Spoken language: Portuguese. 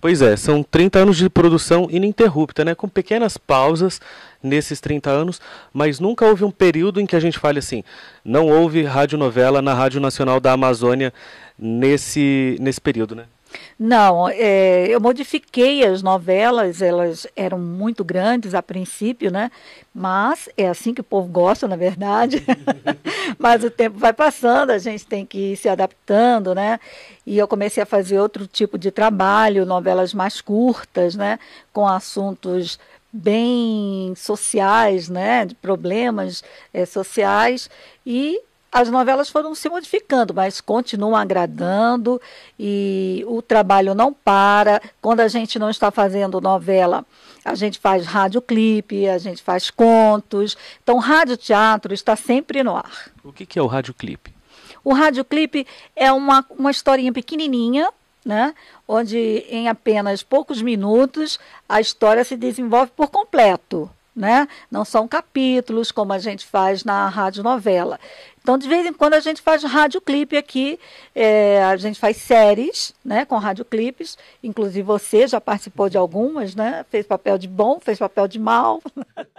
Pois é, são 30 anos de produção ininterrupta, né? com pequenas pausas nesses 30 anos, mas nunca houve um período em que a gente fale assim, não houve radionovela na Rádio Nacional da Amazônia nesse, nesse período, né? Não, é, eu modifiquei as novelas, elas eram muito grandes a princípio, né? Mas é assim que o povo gosta, na verdade. Mas o tempo vai passando, a gente tem que ir se adaptando, né? E eu comecei a fazer outro tipo de trabalho, novelas mais curtas, né? Com assuntos bem sociais, né, de problemas é, sociais e as novelas foram se modificando, mas continuam agradando e o trabalho não para. Quando a gente não está fazendo novela, a gente faz radioclipe, a gente faz contos. Então, rádio teatro está sempre no ar. O que, que é o radioclipe? O radioclipe é uma, uma historinha pequenininha, né? onde em apenas poucos minutos a história se desenvolve por completo né? Não são capítulos como a gente faz na rádio novela. Então, de vez em quando a gente faz radioclipe aqui, é, a gente faz séries, né, com radioclipes. Inclusive você já participou de algumas, né? Fez papel de bom, fez papel de mal.